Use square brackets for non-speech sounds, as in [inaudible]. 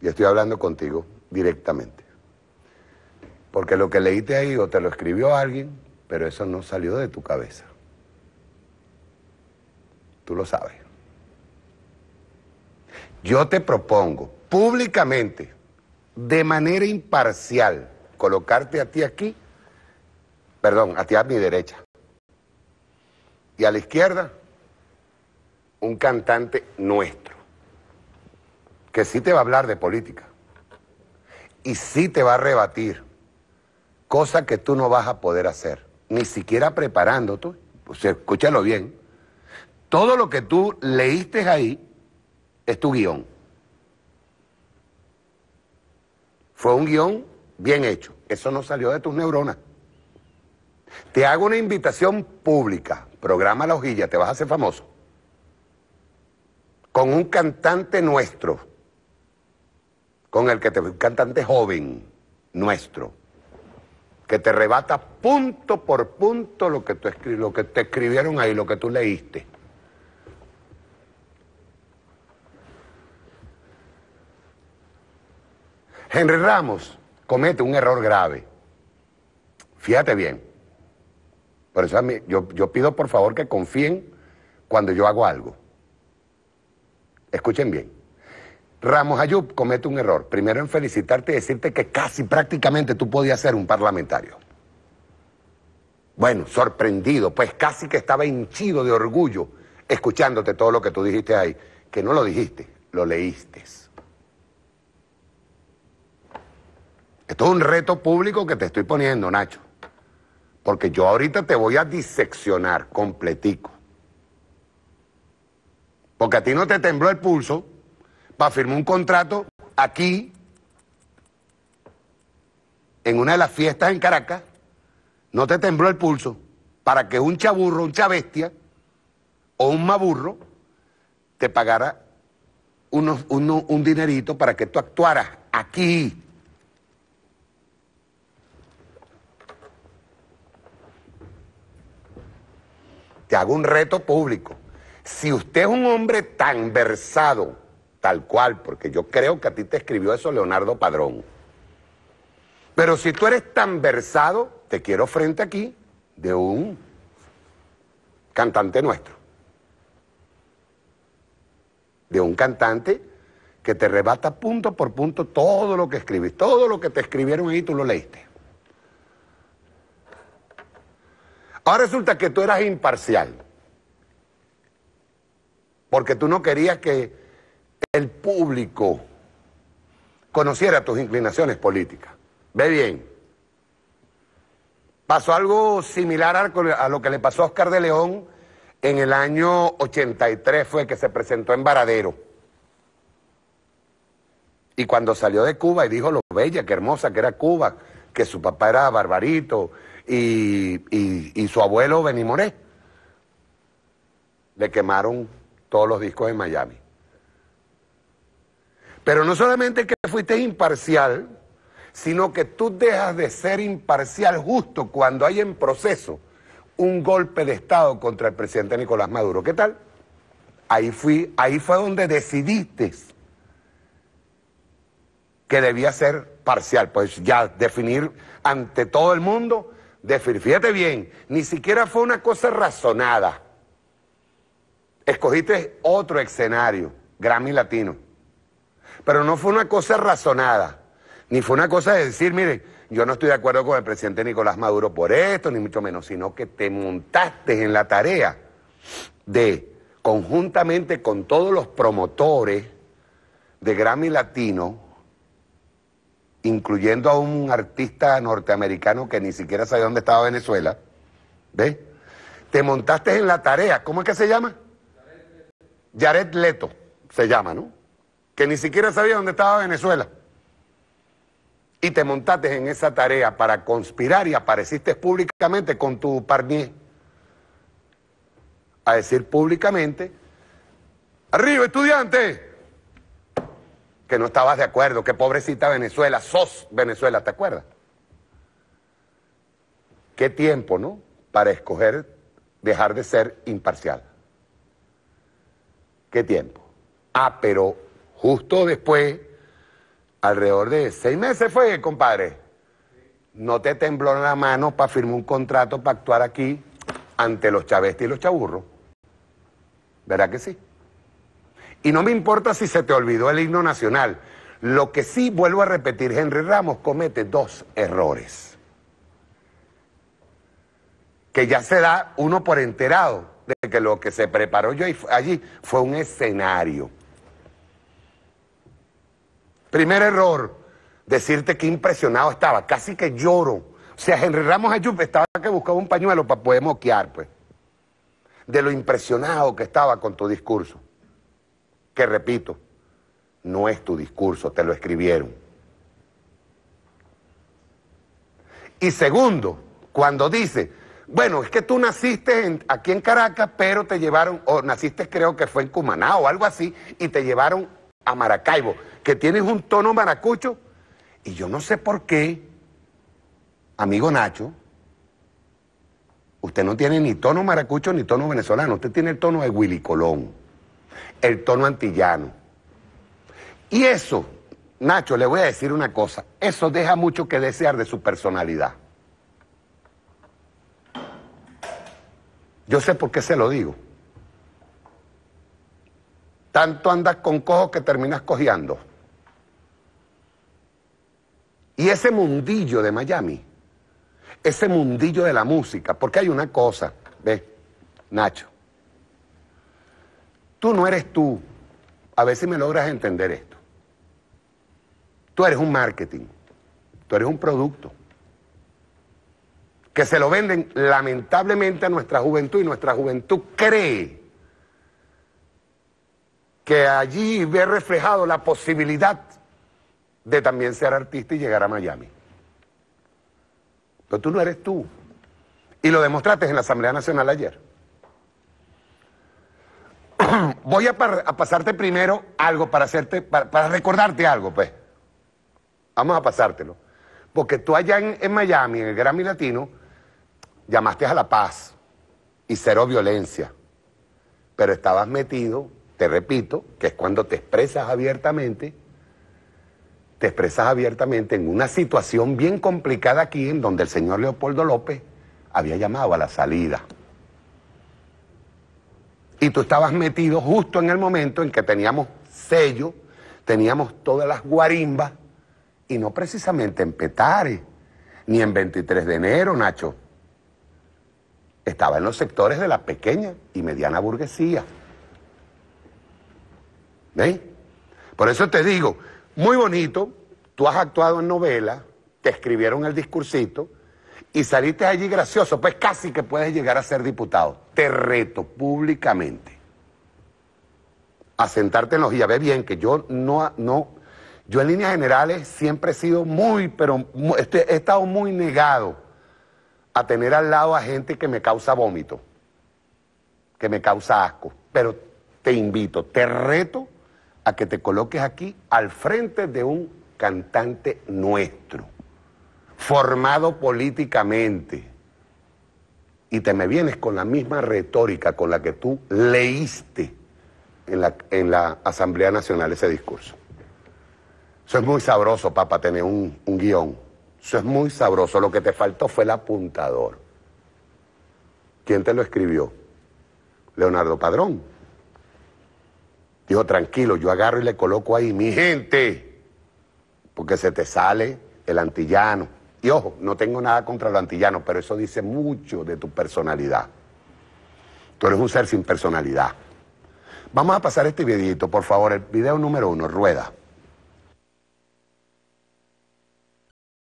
Y estoy hablando contigo directamente. Porque lo que leíste ahí o te lo escribió alguien, pero eso no salió de tu cabeza. Tú lo sabes. Yo te propongo públicamente, de manera imparcial, colocarte a ti aquí, perdón, a ti a mi derecha. Y a la izquierda, un cantante nuestro que sí te va a hablar de política y sí te va a rebatir, cosa que tú no vas a poder hacer, ni siquiera preparándote... o pues, escúchalo bien, todo lo que tú leíste ahí es tu guión. Fue un guión bien hecho, eso no salió de tus neuronas. Te hago una invitación pública, programa La Hojilla, te vas a hacer famoso, con un cantante nuestro con el que te un cantante joven nuestro, que te rebata punto por punto lo que, te escribieron ahí, lo que tú leíste. Henry Ramos comete un error grave. Fíjate bien. Por eso yo pido por favor que confíen cuando yo hago algo. Escuchen bien. Ramos Ayub comete un error. Primero en felicitarte y decirte que casi prácticamente tú podías ser un parlamentario. Bueno, sorprendido, pues casi que estaba hinchido de orgullo escuchándote todo lo que tú dijiste ahí, que no lo dijiste, lo leíste. Esto es un reto público que te estoy poniendo, Nacho, porque yo ahorita te voy a diseccionar completico. Porque a ti no te tembló el pulso para firmar un contrato aquí, en una de las fiestas en Caracas, no te tembló el pulso para que un chaburro, un chabestia o un maburro te pagara un dinerito para que tú actuaras aquí. Te hago un reto público. Si usted es un hombre tan versado, tal cual, porque yo creo que a ti te escribió eso Leonardo Padrón. Pero si tú eres tan versado, te quiero frente aquí de un cantante nuestro. De un cantante que te rebata punto por punto todo lo que escribiste, todo lo que te escribieron ahí tú lo leíste. Ahora resulta que tú eras imparcial, porque tú no querías que el público conociera tus inclinaciones políticas. Ve bien. Pasó algo similar a lo que le pasó a Oscar de León en el año 83, fue que se presentó en Varadero. Y cuando salió de Cuba y dijo lo bella, que hermosa que era Cuba, que su papá era Barbarito y, su abuelo Benimoré, le quemaron todos los discos en Miami. Pero no solamente que fuiste imparcial, sino que tú dejas de ser imparcial justo cuando hay en proceso un golpe de Estado contra el presidente Nicolás Maduro. ¿Qué tal? Ahí, fui, ahí fue donde decidiste que debía ser parcial. Pues ya definir ante todo el mundo, definir, fíjate bien, ni siquiera fue una cosa razonada. Escogiste otro escenario, Grammy Latino. Pero no fue una cosa razonada, ni fue una cosa de decir, mire, yo no estoy de acuerdo con el presidente Nicolás Maduro por esto, ni mucho menos, sino que te montaste en la tarea de, conjuntamente con todos los promotores de Grammy Latino, incluyendo a un artista norteamericano que ni siquiera sabía dónde estaba Venezuela, ¿ves? Te montaste en la tarea, ¿cómo es que se llama? Jared Jared Leto se llama, ¿no? que ni siquiera sabía dónde estaba Venezuela. Y te montaste en esa tarea para conspirar y apareciste públicamente con tu parnier a decir públicamente, arriba estudiante, que no estabas de acuerdo, que pobrecita Venezuela, sos Venezuela, ¿te acuerdas? Qué tiempo, ¿no? Para escoger dejar de ser imparcial. ¿Qué tiempo? Ah, pero justo después, alrededor de seis meses fue, compadre. No te tembló la mano para firmar un contrato para actuar aquí ante los chavestes y los chaburros. ¿Verdad que sí? Y no me importa si se te olvidó el himno nacional. Lo que sí vuelvo a repetir, Henry Ramos comete dos errores. Que ya se da uno por enterado de que lo que se preparó yo allí fue un escenario. Primer error, decirte que impresionado estaba, casi que lloro. O sea, Henry Ramos Ayub estaba que buscaba un pañuelo para poder moquear, pues. De lo impresionado que estaba con tu discurso. Que repito, no es tu discurso, te lo escribieron. Y segundo, cuando dice, bueno, es que tú naciste aquí en Caracas, pero te llevaron, o naciste creo que fue en Cumaná o algo así, y te llevaron a Maracaibo que tienes un tono maracucho. Y yo no sé por qué, amigo Nacho, usted no tiene ni tono maracucho ni tono venezolano, usted tiene el tono de Willy Colón, el tono antillano. Y eso, Nacho, le voy a decir una cosa, eso deja mucho que desear de su personalidad. Yo sé por qué se lo digo. Tanto andas con cojo que terminas cojeando. Y ese mundillo de Miami, ese mundillo de la música, porque hay una cosa, ve, Nacho, tú no eres tú. A ver si me logras entender esto. Tú eres un marketing, tú eres un producto que se lo venden lamentablemente a nuestra juventud y nuestra juventud cree que allí ve reflejado la posibilidad de también ser artista y llegar a Miami. Pero tú no eres tú. Y lo demostraste en la Asamblea Nacional ayer. [clears throat] Voy a, pasarte primero algo para hacerte, para, recordarte algo, pues. Vamos a pasártelo. Porque tú allá en, en Miami, en el Grammy Latino, llamaste a la paz y cero violencia. Pero estabas metido, te repito, que es cuando te expresas abiertamente te expresas abiertamente en una situación bien complicada aquí en donde el señor Leopoldo López había llamado a la salida. Y tú estabas metido justo en el momento en que teníamos sello, teníamos todas las guarimbas, y no precisamente en Petare, ni en 23 de enero, Nacho. Estaba en los sectores de la pequeña y mediana burguesía. ¿Veis? Por eso te digo, muy bonito, tú has actuado en novela, te escribieron el discursito y saliste allí gracioso, pues casi que puedes llegar a ser diputado. Te reto públicamente a sentarte en los días, ve bien que yo no, no, yo en líneas generales siempre he sido muy, pero este, he estado muy negado a tener al lado a gente que me causa vómito, que me causa asco. Pero te invito, te reto a que te coloques aquí al frente de un cantante nuestro, formado políticamente, y te me vienes con la misma retórica con la que tú leíste en la, en la Asamblea Nacional ese discurso. Eso es muy sabroso, papá, tener un, un guión. Eso es muy sabroso. Lo que te faltó fue el apuntador. ¿Quién te lo escribió? Leonardo Padrón. Dijo, tranquilo, yo agarro y le coloco ahí, mi gente, porque se te sale el antillano. Y ojo, no tengo nada contra los antillano, pero eso dice mucho de tu personalidad. Tú eres un ser sin personalidad. Vamos a pasar este videito, por favor, el video número uno, rueda.